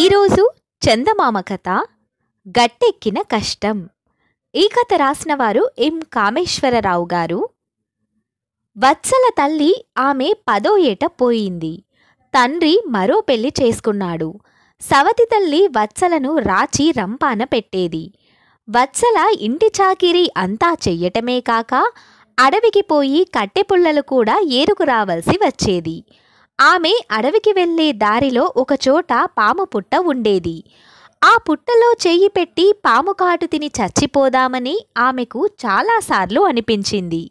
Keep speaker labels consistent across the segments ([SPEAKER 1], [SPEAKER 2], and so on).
[SPEAKER 1] ఈరోజు చందమామ కథ గట్టెక్కిన కష్టం ఈ కథ రాసిన వారు ఎం కామేశ్వరరావు గారు వత్సల తల్లి ఆమె పదో ఏట పోయింది తండ్రి మరో పెళ్లి చేసుకున్నాడు సవతి తల్లి వత్సలను రాచి రంపాన పెట్టేది వత్సల ఇంటి చాకిరి అంతా చెయ్యటమే కాక అడవికి పోయి కట్టెపుల్లలు కూడా ఏరుకు రావలసి వచ్చేది ఆమె అడవికి వెళ్లే దారిలో ఒకచోట పాము పుట్ట ఉండేది ఆ పుట్టలో చెయ్యి పెట్టి పాము కాటు తిని చచ్చిపోదామని ఆమెకు చాలాసార్లు అనిపించింది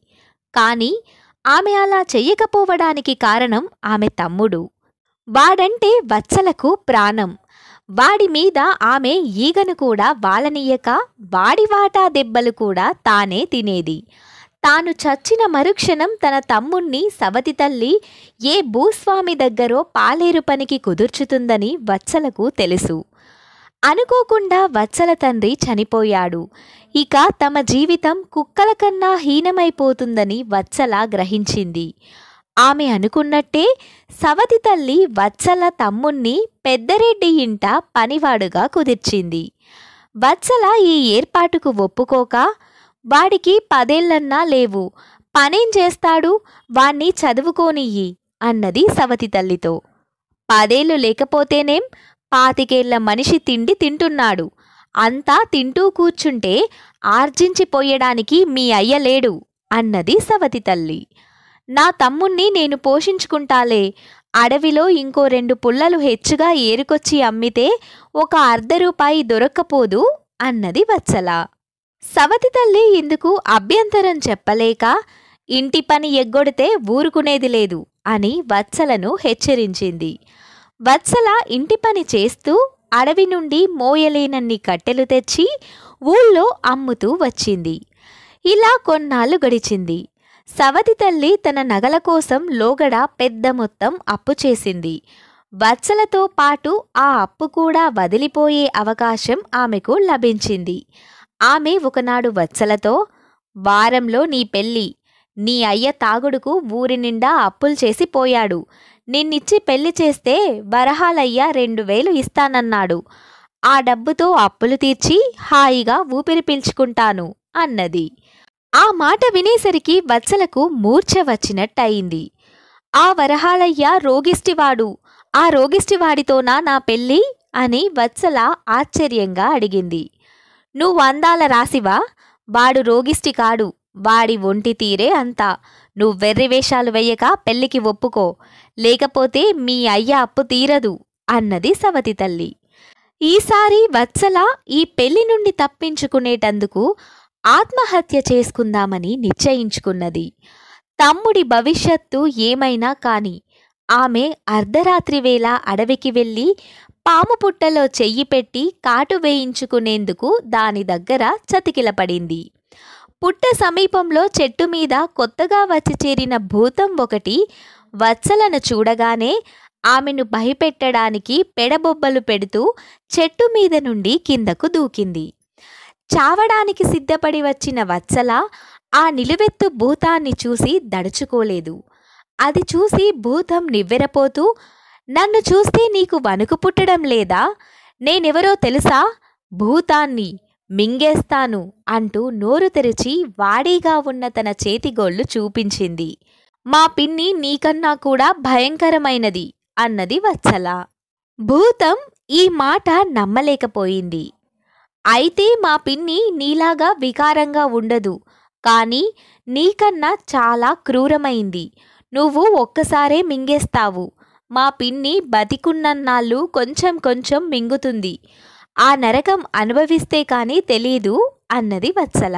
[SPEAKER 1] కానీ ఆమె అలా చెయ్యకపోవడానికి కారణం ఆమె తమ్ముడు వాడంటే వత్సలకు ప్రాణం వాడి మీద ఆమె ఈగను కూడా వాలనీయక వాడి వాటా దెబ్బలు కూడా తానే తినేది తాను చచ్చిన మరుక్షణం తన తమ్ముణ్ణి సవతి తల్లి ఏ భూస్వామి దగ్గరో పాలేరు పనికి కుదుర్చుతుందని వత్సలకు తెలుసు అనుకోకుండా వత్సల తండ్రి చనిపోయాడు ఇక తమ జీవితం కుక్కల కన్నా హీనమైపోతుందని వత్సల గ్రహించింది ఆమె అనుకున్నట్టే సవతి తల్లి వత్సల తమ్ముణ్ణి పెద్దరెడ్డి ఇంట పనివాడుగా కుదిర్చింది వత్సల ఈ ఏర్పాటుకు ఒప్పుకోక వాడికి పదేళ్లన్నా లేవు పనేం చేస్తాడు వాణ్ణి చదువుకోనియ్యి అన్నది సవతి తల్లితో పదేళ్ళు లేకపోతేనేం పాతికేళ్ల మనిషి తిండి తింటున్నాడు అంతా తింటూ కూర్చుంటే ఆర్జించిపోయడానికి మీ అయ్య లేడు అన్నది సవతి తల్లి నా తమ్ముణ్ణి నేను పోషించుకుంటాలే అడవిలో ఇంకో రెండు పుల్లలు హెచ్చుగా ఏరుకొచ్చి అమ్మితే ఒక అర్ధ రూపాయి దొరక్కపోదు అన్నది వత్సల సవతి తల్లి ఇందుకు అభ్యంతరం చెప్పలేక ఇంటి పని ఎగ్గొడితే ఊరుకునేది లేదు అని వత్సలను హెచ్చరించింది వత్సల ఇంటి పని చేస్తూ అడవి నుండి మోయలేనన్ని కట్టెలు తెచ్చి ఊళ్ళో అమ్ముతూ వచ్చింది ఇలా కొన్నాళ్ళు గడిచింది సవతి తల్లి తన నగల కోసం లోగడ పెద్ద మొత్తం అప్పు చేసింది వత్సలతో పాటు ఆ అప్పు కూడా వదిలిపోయే అవకాశం ఆమెకు లభించింది ఆమె ఒకనాడు వత్సలతో వారంలో నీ పెళ్ళి నీ అయ్య తాగుడుకు ఊరి నిండా అప్పులు చేసి పోయాడు నిన్నిచ్చి పెళ్లి చేస్తే వరహాలయ్య రెండు వేలు ఇస్తానన్నాడు ఆ డబ్బుతో అప్పులు తీర్చి హాయిగా ఊపిరి పీల్చుకుంటాను అన్నది ఆ మాట వినేసరికి వత్సలకు మూర్ఛ వచ్చినట్టయింది ఆ వరహాలయ్య రోగిష్టివాడు ఆ రోగిష్టివాడితోనా నా పెళ్ళి అని వత్సల ఆశ్చర్యంగా అడిగింది నువ్వు అందాల రాసివా వాడు రోగిష్టి కాడు వాడి ఒంటి తీరే అంతా నువ్వు వేషాలు వెయ్యక పెళ్లికి ఒప్పుకో లేకపోతే మీ అయ్య అప్పు తీరదు అన్నది సవతి తల్లి ఈసారి వత్సల ఈ పెళ్లి నుండి తప్పించుకునేటందుకు ఆత్మహత్య చేసుకుందామని నిశ్చయించుకున్నది తమ్ముడి భవిష్యత్తు ఏమైనా కానీ ఆమె అర్ధరాత్రి వేళ అడవికి వెళ్ళి పాము పుట్టలో చెయ్యి పెట్టి కాటు వేయించుకునేందుకు దాని దగ్గర చతికిలపడింది పుట్ట సమీపంలో చెట్టు మీద కొత్తగా వచ్చి చేరిన భూతం ఒకటి వత్సలను చూడగానే ఆమెను భయపెట్టడానికి పెడబొబ్బలు పెడుతూ చెట్టు మీద నుండి కిందకు దూకింది చావడానికి సిద్ధపడి వచ్చిన వత్సల ఆ నిలువెత్తు భూతాన్ని చూసి దడుచుకోలేదు అది చూసి భూతం నివ్వెరపోతూ నన్ను చూస్తే నీకు వణుకు పుట్టడం లేదా నేనెవరో తెలుసా భూతాన్ని మింగేస్తాను అంటూ నోరు తెరిచి వాడీగా ఉన్న తన చేతిగోళ్లు చూపించింది మా పిన్ని నీకన్నా కూడా భయంకరమైనది అన్నది వత్సల భూతం ఈ మాట నమ్మలేకపోయింది అయితే మా పిన్ని నీలాగా వికారంగా ఉండదు కానీ నీకన్నా చాలా క్రూరమైంది నువ్వు ఒక్కసారే మింగేస్తావు మా పిన్ని బతికున్నన్నాళ్ళు కొంచెం కొంచెం మింగుతుంది ఆ నరకం అనుభవిస్తే కానీ తెలీదు అన్నది వత్సల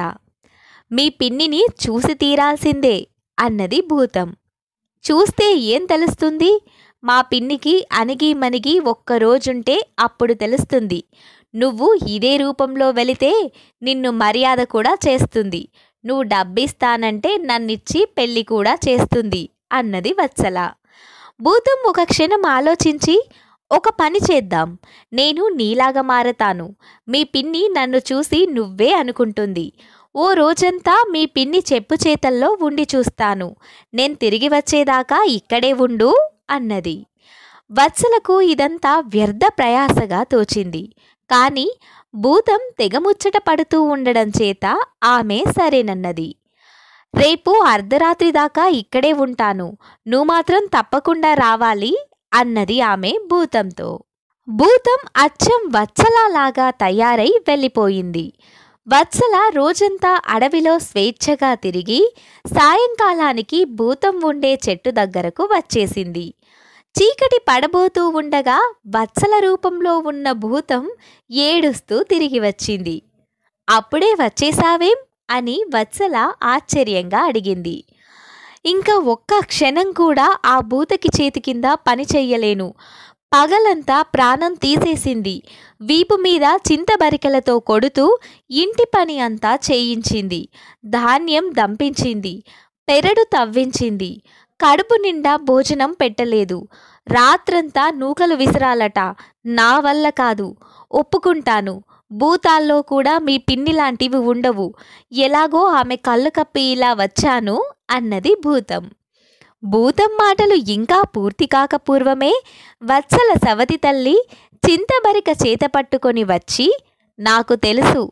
[SPEAKER 1] మీ పిన్నిని చూసి తీరాల్సిందే అన్నది భూతం చూస్తే ఏం తెలుస్తుంది మా పిన్నికి అణిగి మణిగి ఒక్కరోజుంటే అప్పుడు తెలుస్తుంది నువ్వు ఇదే రూపంలో వెళితే నిన్ను మర్యాద కూడా చేస్తుంది నువ్వు డబ్బిస్తానంటే నన్నిచ్చి పెళ్ళి కూడా చేస్తుంది అన్నది వత్సల భూతం ఒక క్షణం ఆలోచించి ఒక పని చేద్దాం నేను నీలాగా మారతాను మీ పిన్ని నన్ను చూసి నువ్వే అనుకుంటుంది ఓ రోజంతా మీ పిన్ని చెప్పు చేతల్లో ఉండి చూస్తాను నేను తిరిగి వచ్చేదాకా ఇక్కడే ఉండు అన్నది వత్సలకు ఇదంతా వ్యర్థ ప్రయాసగా తోచింది కానీ భూతం తెగముచ్చట పడుతూ ఉండడం చేత ఆమె సరేనన్నది రేపు అర్ధరాత్రి దాకా ఇక్కడే ఉంటాను నువ్వు మాత్రం తప్పకుండా రావాలి అన్నది ఆమె భూతంతో భూతం అచ్చం వత్సలాగా తయారై వెళ్ళిపోయింది వత్సల రోజంతా అడవిలో స్వేచ్ఛగా తిరిగి సాయంకాలానికి భూతం ఉండే చెట్టు దగ్గరకు వచ్చేసింది చీకటి పడబోతూ ఉండగా వత్సల రూపంలో ఉన్న భూతం ఏడుస్తూ తిరిగి వచ్చింది అప్పుడే వచ్చేసావేం అని వత్సల ఆశ్చర్యంగా అడిగింది ఇంకా ఒక్క క్షణం కూడా ఆ బూతకి చేతి కింద పని చెయ్యలేను పగలంతా ప్రాణం తీసేసింది వీపు మీద చింతబరికలతో కొడుతూ ఇంటి పని అంతా చేయించింది ధాన్యం దంపించింది పెరడు తవ్వించింది కడుపు నిండా భోజనం పెట్టలేదు రాత్రంతా నూకలు విసిరాలట నా వల్ల కాదు ఒప్పుకుంటాను భూతాల్లో కూడా మీ పిన్ని లాంటివి ఉండవు ఎలాగో ఆమె కళ్ళు కప్పి ఇలా వచ్చాను అన్నది భూతం భూతం మాటలు ఇంకా పూర్తి పూర్వమే వత్సల సవతి తల్లి చింతబరిక చేత పట్టుకొని వచ్చి నాకు తెలుసు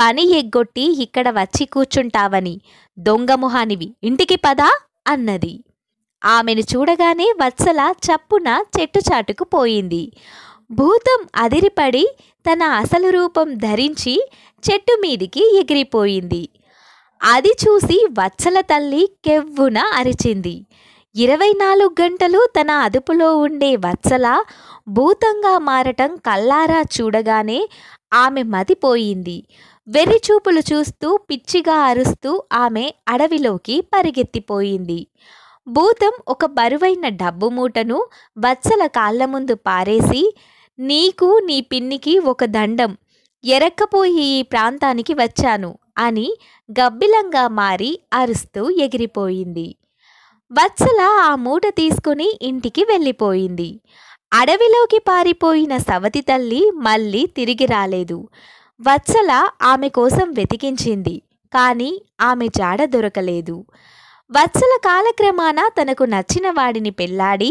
[SPEAKER 1] పని ఎగ్గొట్టి ఇక్కడ వచ్చి కూర్చుంటావని దొంగముహానివి ఇంటికి పదా అన్నది ఆమెను చూడగానే వత్సల చప్పున చెట్టుచాటుకు పోయింది భూతం అదిరిపడి తన అసలు రూపం ధరించి చెట్టు మీదికి ఎగిరిపోయింది అది చూసి వత్సల తల్లి కెవ్వున అరిచింది ఇరవై నాలుగు గంటలు తన అదుపులో ఉండే వత్సల భూతంగా మారటం కల్లారా చూడగానే ఆమె మతిపోయింది వెర్రిచూపులు చూస్తూ పిచ్చిగా అరుస్తూ ఆమె అడవిలోకి పరిగెత్తిపోయింది భూతం ఒక బరువైన డబ్బు మూటను వత్సల కాళ్ళ ముందు పారేసి నీకు నీ పిన్నికి ఒక దండం ఎరక్కపోయి ఈ ప్రాంతానికి వచ్చాను అని గబ్బిలంగా మారి అరుస్తూ ఎగిరిపోయింది వత్సల ఆ మూట తీసుకుని ఇంటికి వెళ్ళిపోయింది అడవిలోకి పారిపోయిన సవతి తల్లి మళ్ళీ తిరిగి రాలేదు వత్సల ఆమె కోసం వెతికించింది కానీ ఆమె జాడ దొరకలేదు వత్సల కాలక్రమాన తనకు నచ్చిన వాడిని పెళ్లాడి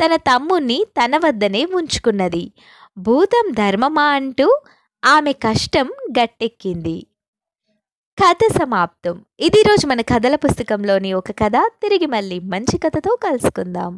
[SPEAKER 1] తన తమ్ముణ్ణి తన వద్దనే ఉంచుకున్నది భూతం ధర్మమా అంటూ ఆమె కష్టం గట్టెక్కింది కథ సమాప్తం ఇది రోజు మన కథల పుస్తకంలోని ఒక కథ తిరిగి మళ్ళీ మంచి కథతో కలుసుకుందాం